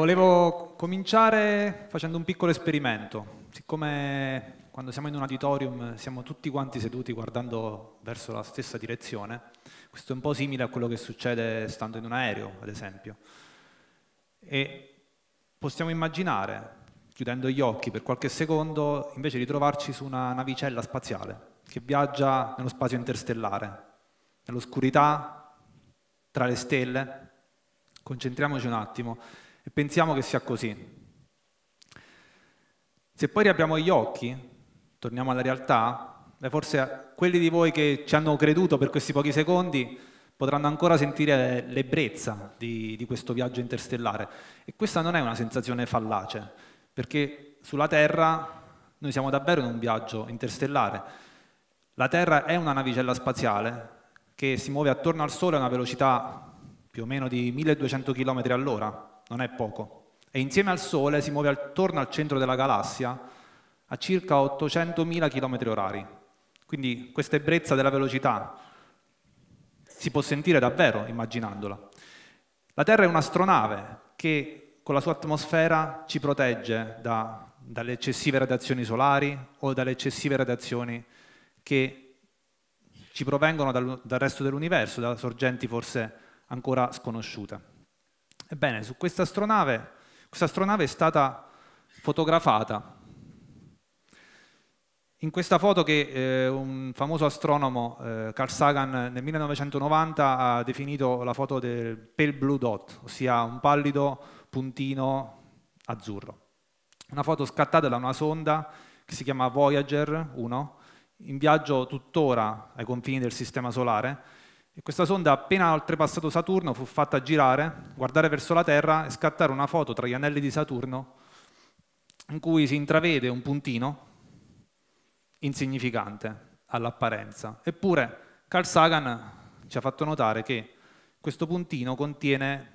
volevo cominciare facendo un piccolo esperimento. Siccome quando siamo in un auditorium siamo tutti quanti seduti guardando verso la stessa direzione, questo è un po' simile a quello che succede stando in un aereo, ad esempio. E possiamo immaginare, chiudendo gli occhi per qualche secondo, invece di trovarci su una navicella spaziale che viaggia nello spazio interstellare, nell'oscurità, tra le stelle. Concentriamoci un attimo e pensiamo che sia così. Se poi riapriamo gli occhi, torniamo alla realtà, forse quelli di voi che ci hanno creduto per questi pochi secondi potranno ancora sentire l'ebbrezza di, di questo viaggio interstellare. E questa non è una sensazione fallace, perché sulla Terra noi siamo davvero in un viaggio interstellare. La Terra è una navicella spaziale che si muove attorno al Sole a una velocità più o meno di 1200 km all'ora, non è poco, e insieme al Sole si muove attorno al centro della galassia a circa 800.000 km orari. Quindi questa ebbrezza della velocità si può sentire davvero immaginandola. La Terra è un'astronave che con la sua atmosfera ci protegge da, dalle eccessive radiazioni solari o dalle eccessive radiazioni che ci provengono dal, dal resto dell'universo, da sorgenti forse ancora sconosciute. Ebbene, su questa astronave, questa astronave è stata fotografata. In questa foto che eh, un famoso astronomo, eh, Carl Sagan, nel 1990 ha definito la foto del pale blue dot, ossia un pallido puntino azzurro. Una foto scattata da una sonda che si chiama Voyager 1, in viaggio tuttora ai confini del Sistema Solare, e questa sonda, appena oltrepassato Saturno, fu fatta girare, guardare verso la Terra e scattare una foto tra gli anelli di Saturno in cui si intravede un puntino insignificante all'apparenza. Eppure Carl Sagan ci ha fatto notare che questo puntino contiene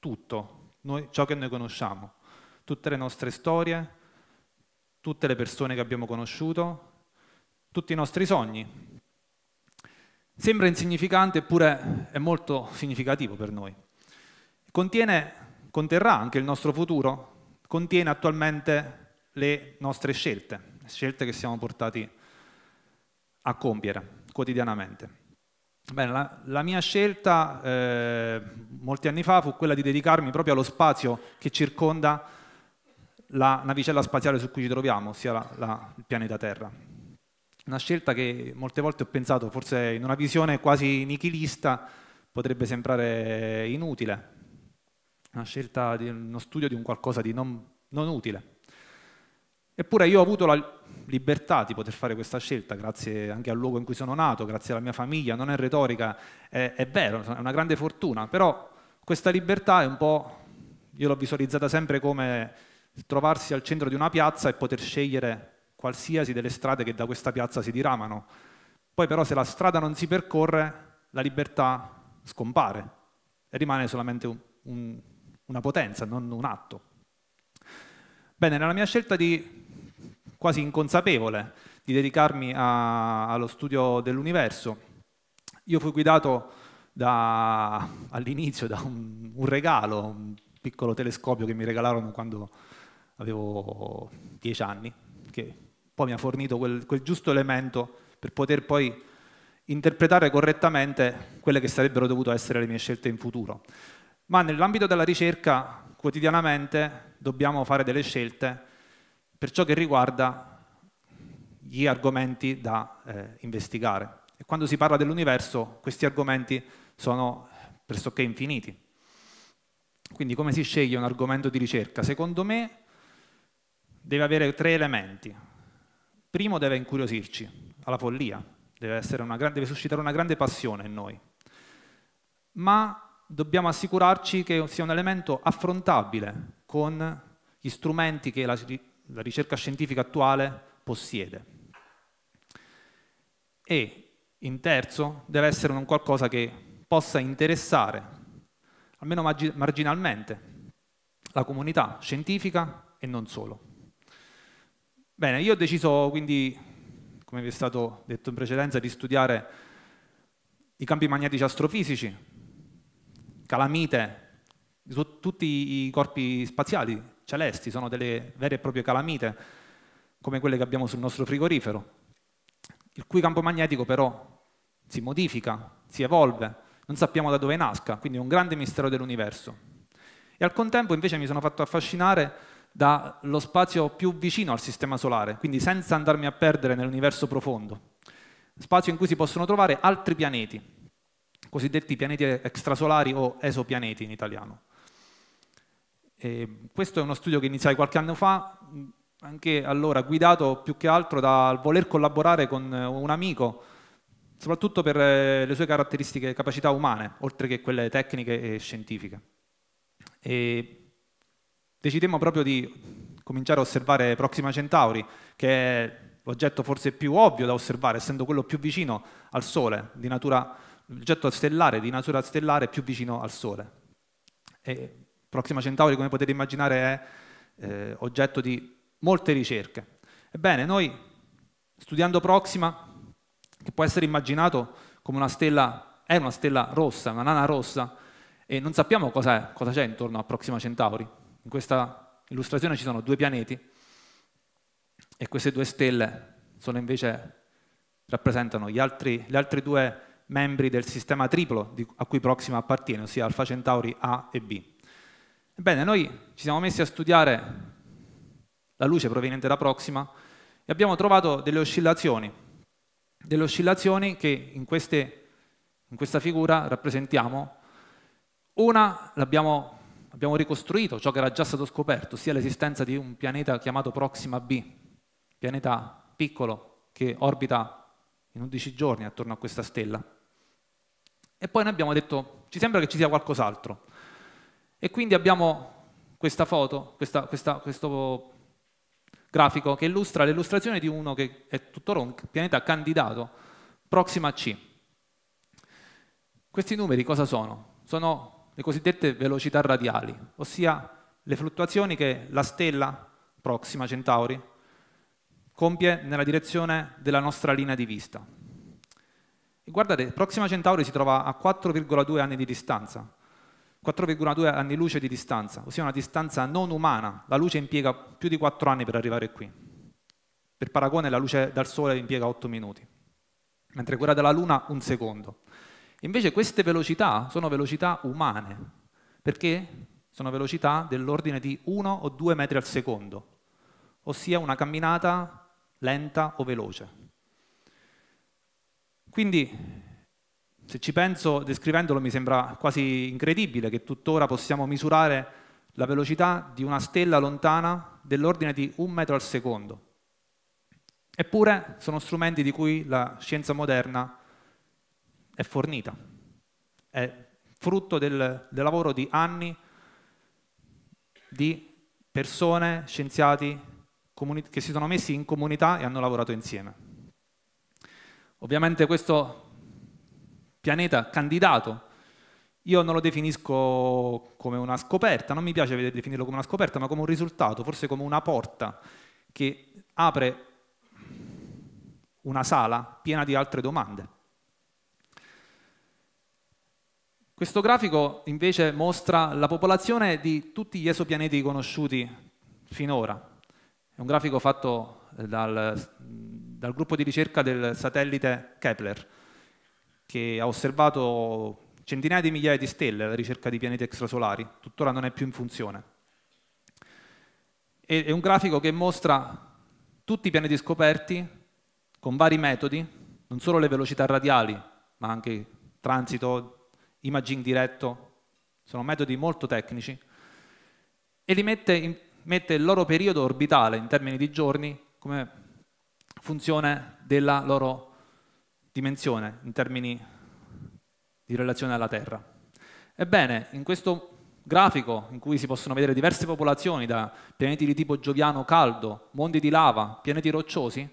tutto, noi, ciò che noi conosciamo, tutte le nostre storie, tutte le persone che abbiamo conosciuto, tutti i nostri sogni, Sembra insignificante eppure è molto significativo per noi. Contiene, conterrà anche il nostro futuro, contiene attualmente le nostre scelte, scelte che siamo portati a compiere quotidianamente. Bene, la, la, mia scelta eh, molti anni fa fu quella di dedicarmi proprio allo spazio che circonda la navicella spaziale su cui ci troviamo, ossia la, la, il pianeta Terra una scelta che molte volte ho pensato, forse in una visione quasi nichilista, potrebbe sembrare inutile, una scelta di uno studio di un qualcosa di non, non utile. Eppure io ho avuto la libertà di poter fare questa scelta, grazie anche al luogo in cui sono nato, grazie alla mia famiglia, non è retorica, è, è vero, è una grande fortuna, però questa libertà è un po', io l'ho visualizzata sempre come trovarsi al centro di una piazza e poter scegliere qualsiasi delle strade che da questa piazza si diramano. Poi però se la strada non si percorre, la libertà scompare e rimane solamente un, un, una potenza, non un atto. Bene, nella mia scelta di quasi inconsapevole di dedicarmi a, allo studio dell'universo, io fui guidato da, all'inizio da un, un regalo, un piccolo telescopio che mi regalarono quando avevo dieci anni, che poi mi ha fornito quel, quel giusto elemento per poter poi interpretare correttamente quelle che sarebbero dovute essere le mie scelte in futuro. Ma nell'ambito della ricerca quotidianamente dobbiamo fare delle scelte per ciò che riguarda gli argomenti da eh, investigare. E quando si parla dell'universo questi argomenti sono pressoché infiniti. Quindi come si sceglie un argomento di ricerca? Secondo me deve avere tre elementi primo deve incuriosirci alla follia, deve, grande, deve suscitare una grande passione in noi, ma dobbiamo assicurarci che sia un elemento affrontabile con gli strumenti che la, la ricerca scientifica attuale possiede. E in terzo deve essere un qualcosa che possa interessare, almeno marginalmente, la comunità scientifica e non solo. Bene, io ho deciso quindi, come vi è stato detto in precedenza, di studiare i campi magnetici astrofisici, calamite, tutti i corpi spaziali celesti, sono delle vere e proprie calamite, come quelle che abbiamo sul nostro frigorifero, il cui campo magnetico però si modifica, si evolve, non sappiamo da dove nasca, quindi è un grande mistero dell'universo. E al contempo invece mi sono fatto affascinare dallo spazio più vicino al sistema solare, quindi senza andarmi a perdere nell'universo profondo, spazio in cui si possono trovare altri pianeti, cosiddetti pianeti extrasolari o esopianeti in italiano. E questo è uno studio che iniziai qualche anno fa, anche allora guidato più che altro dal voler collaborare con un amico, soprattutto per eh, le sue caratteristiche e capacità umane, oltre che quelle tecniche e scientifiche. E decidemmo proprio di cominciare a osservare Proxima Centauri, che è l'oggetto forse più ovvio da osservare, essendo quello più vicino al Sole, l'oggetto stellare di natura stellare più vicino al Sole. E Proxima Centauri, come potete immaginare, è eh, oggetto di molte ricerche. Ebbene, noi studiando Proxima, che può essere immaginato come una stella, è una stella rossa, una nana rossa, e non sappiamo cosa c'è intorno a Proxima Centauri. In questa illustrazione ci sono due pianeti e queste due stelle sono invece, rappresentano gli altri, gli altri, due membri del sistema triplo di, a cui Proxima appartiene, ossia Alfa Centauri A e B. Ebbene, noi ci siamo messi a studiare la luce proveniente da Proxima e abbiamo trovato delle oscillazioni, delle oscillazioni che in, queste, in questa figura rappresentiamo. Una l'abbiamo abbiamo ricostruito ciò che era già stato scoperto, sia l'esistenza di un pianeta chiamato Proxima b, pianeta piccolo che orbita in 11 giorni attorno a questa stella. E poi noi abbiamo detto, ci sembra che ci sia qualcos'altro. E quindi abbiamo questa foto, questa, questa, questo grafico che illustra l'illustrazione di uno che è tuttora un pianeta candidato, Proxima C. Questi numeri cosa sono? Sono le cosiddette velocità radiali, ossia le fluttuazioni che la stella Proxima Centauri compie nella direzione della nostra linea di vista. E guardate, Proxima Centauri si trova a 4,2 anni di distanza, 4,2 anni luce di distanza, ossia una distanza non umana. La luce impiega più di 4 anni per arrivare qui. Per paragone la luce dal Sole impiega 8 minuti, mentre quella della Luna un secondo. Invece queste velocità sono velocità umane, perché sono velocità dell'ordine di 1 o 2 metri al secondo, ossia una camminata lenta o veloce. Quindi, se ci penso, descrivendolo mi sembra quasi incredibile che tuttora possiamo misurare la velocità di una stella lontana dell'ordine di un metro al secondo. Eppure sono strumenti di cui la scienza moderna è fornita, è frutto del, del lavoro di anni di persone, scienziati che si sono messi in comunità e hanno lavorato insieme. Ovviamente questo pianeta candidato, io non lo definisco come una scoperta, non mi piace definirlo come una scoperta, ma come un risultato, forse come una porta che apre una sala piena di altre domande. Questo grafico invece mostra la popolazione di tutti gli esopianeti conosciuti finora. È un grafico fatto eh, dal, mm, dal gruppo di ricerca del satellite Kepler, che ha osservato centinaia di migliaia di stelle alla ricerca di pianeti extrasolari, tuttora non è più in funzione. È un grafico che mostra tutti i pianeti scoperti con vari metodi, non solo le velocità radiali, ma anche transito imaging diretto, sono metodi molto tecnici, e li mette, in, mette il loro periodo orbitale in termini di giorni come funzione della loro dimensione in termini di relazione alla Terra. Ebbene, in questo grafico in cui si possono vedere diverse popolazioni da pianeti di tipo gioviano caldo, mondi di lava, pianeti rocciosi,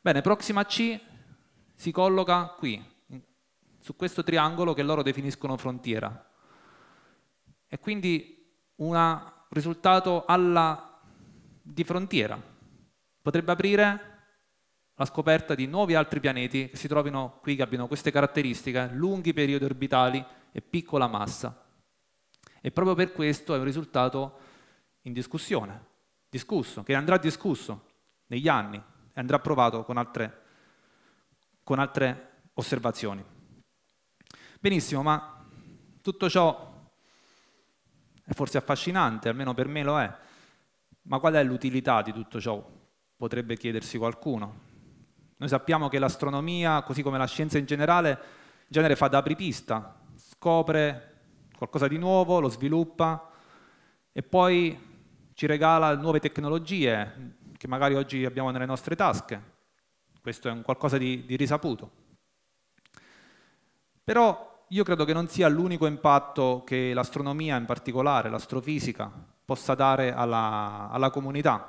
bene, Proxima C si colloca qui, su questo triangolo che loro definiscono frontiera. E quindi un risultato alla, di frontiera potrebbe aprire la scoperta di nuovi altri pianeti che si trovino qui, che abbiano queste caratteristiche, lunghi periodi orbitali e piccola massa. E proprio per questo è un risultato in discussione, discusso, che andrà discusso negli anni e andrà provato con altre, con altre osservazioni. Benissimo, ma tutto ciò è forse affascinante, almeno per me lo è, ma qual è l'utilità di tutto ciò? Potrebbe chiedersi qualcuno. Noi sappiamo che l'astronomia, così come la scienza in generale, in genere fa da apripista, scopre qualcosa di nuovo, lo sviluppa e poi ci regala nuove tecnologie che magari oggi abbiamo nelle nostre tasche. Questo è un qualcosa di, di risaputo. Però io credo che non sia l'unico impatto che l'astronomia, in particolare l'astrofisica, possa dare alla, alla comunità.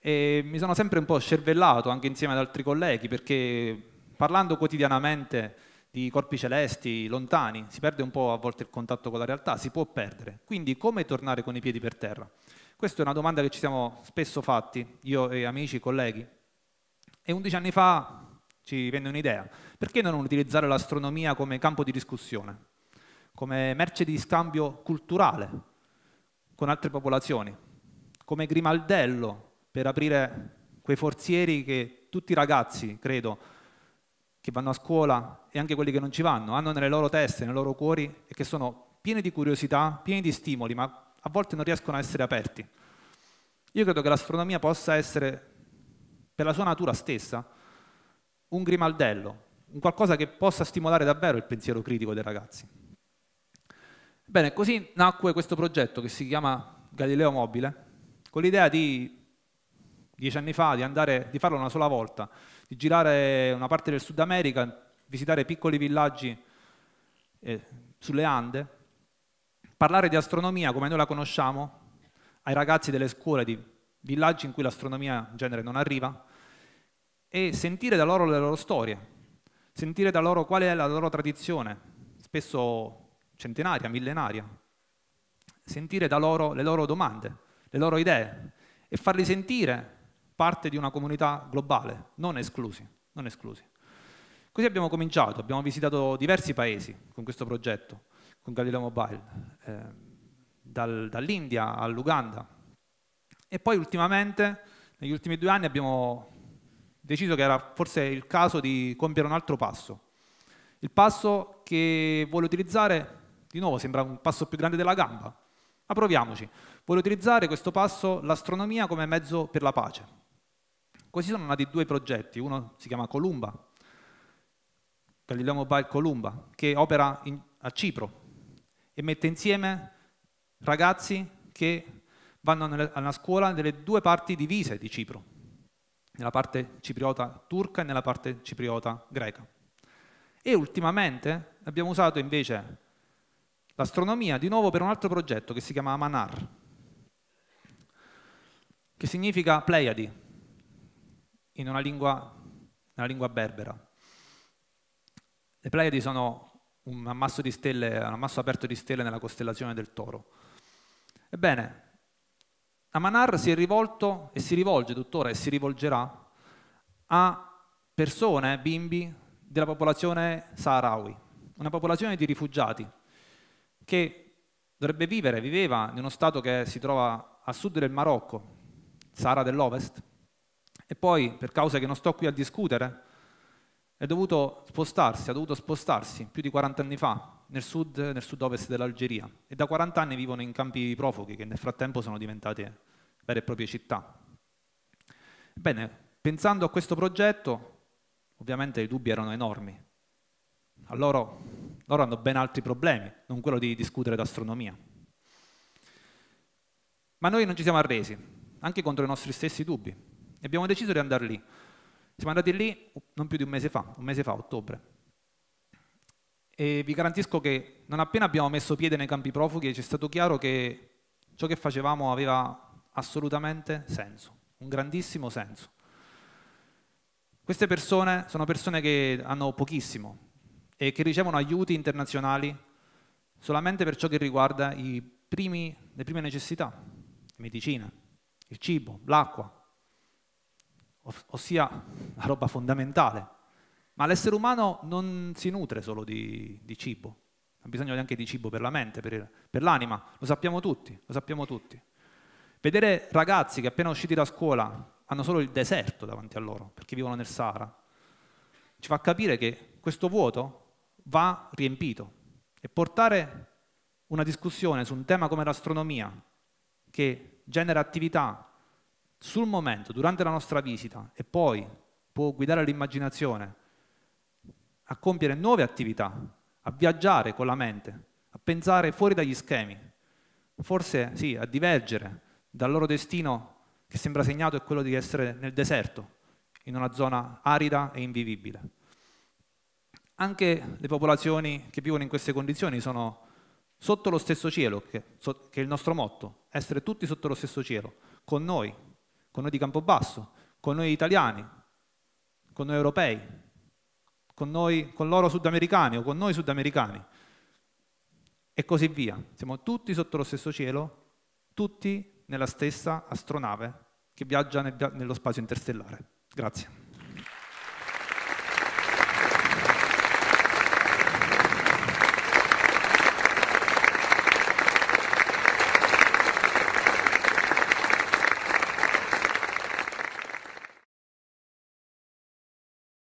E mi sono sempre un po' scervellato, anche insieme ad altri colleghi, perché parlando quotidianamente di corpi celesti lontani, si perde un po' a volte il contatto con la realtà, si può perdere. Quindi come tornare con i piedi per terra? Questa è una domanda che ci siamo spesso fatti, io e amici, colleghi. E 11 anni fa ci venne un'idea perché non utilizzare l'astronomia come campo di discussione, come merce di scambio culturale con altre popolazioni, come grimaldello per aprire quei forzieri che tutti i ragazzi, credo, che vanno a scuola e anche quelli che non ci vanno, hanno nelle loro teste, nei loro cuori e che sono pieni di curiosità, pieni di stimoli, ma a volte non riescono a essere aperti. Io credo che l'astronomia possa essere, per la sua natura stessa, un grimaldello un qualcosa che possa stimolare davvero il pensiero critico dei ragazzi. Bene, così nacque questo progetto che si chiama Galileo Mobile, con l'idea di, dieci anni fa, di, andare, di farlo una sola volta, di girare una parte del Sud America, visitare piccoli villaggi eh, sulle Ande, parlare di astronomia come noi la conosciamo ai ragazzi delle scuole di villaggi in cui l'astronomia in genere non arriva e sentire da loro le loro storie, sentire da loro qual è la loro tradizione, spesso centenaria, millenaria, sentire da loro le loro domande, le loro idee e farli sentire parte di una comunità globale, non esclusi, non esclusi. Così abbiamo cominciato, abbiamo visitato diversi paesi con questo progetto, con Galileo Mobile, eh, dal, dall'India all'Uganda. E poi ultimamente, negli ultimi due anni, abbiamo deciso che era forse il caso di compiere un altro passo. Il passo che voglio utilizzare, di nuovo sembra un passo più grande della gamba, ma proviamoci. Voglio utilizzare questo passo, l'astronomia, come mezzo per la pace. Così sono nati due progetti, uno si chiama Columba, Galileo Mobile Columba, che opera in, a Cipro e mette insieme ragazzi che vanno a una scuola nelle due parti divise di Cipro, nella parte cipriota turca e nella parte cipriota greca. E ultimamente abbiamo usato invece l'astronomia di nuovo per un altro progetto che si chiama Manar, che significa Pleiadi, in una lingua, nella lingua berbera. Le Pleiadi sono un ammasso, di stelle, un ammasso aperto di stelle nella costellazione del toro. Ebbene, Amanar si è rivolto e si rivolge tuttora e si rivolgerà a persone, bimbi della popolazione saharawi, una popolazione di rifugiati che dovrebbe vivere, viveva in uno stato che si trova a sud del Marocco, Sahara dell'Ovest, e poi, per cause che non sto qui a discutere, è dovuto spostarsi, ha dovuto spostarsi più di 40 anni fa nel sud, nel sud-ovest dell'Algeria e da 40 anni vivono in campi profughi che nel frattempo sono diventate vere e proprie città. Bene, pensando a questo progetto, ovviamente i dubbi erano enormi. A loro, hanno ben altri problemi, non quello di discutere d'astronomia. Ma noi non ci siamo arresi, anche contro i nostri stessi dubbi. E abbiamo deciso di andare lì. Siamo andati lì non più di un mese fa, un mese fa, ottobre e vi garantisco che non appena abbiamo messo piede nei campi profughi ci è stato chiaro che ciò che facevamo aveva assolutamente senso, un grandissimo senso. Queste persone sono persone che hanno pochissimo e che ricevono aiuti internazionali solamente per ciò che riguarda primi, le prime necessità, la medicina, il cibo, l'acqua, ossia la roba fondamentale. Ma l'essere umano non si nutre solo di, di cibo, ha bisogno anche di cibo per la mente, per, per l'anima, lo sappiamo tutti, lo sappiamo tutti. Vedere ragazzi che appena usciti da scuola hanno solo il deserto davanti a loro, perché vivono nel Sahara, ci fa capire che questo vuoto va riempito e portare una discussione su un tema come l'astronomia, che genera attività sul momento, durante la nostra visita e poi può guidare l'immaginazione a compiere nuove attività, a viaggiare con la mente, a pensare fuori dagli schemi, forse sì, a divergere dal loro destino che sembra segnato è quello di essere nel deserto, in una zona arida e invivibile. Anche le popolazioni che vivono in queste condizioni sono sotto lo stesso cielo, che, so, che è il nostro motto, essere tutti sotto lo stesso cielo, con noi, con noi di Campobasso, con noi italiani, con noi europei, con, noi, con loro sudamericani o con noi sudamericani e così via. Siamo tutti sotto lo stesso cielo, tutti nella stessa astronave che viaggia nello spazio interstellare. Grazie.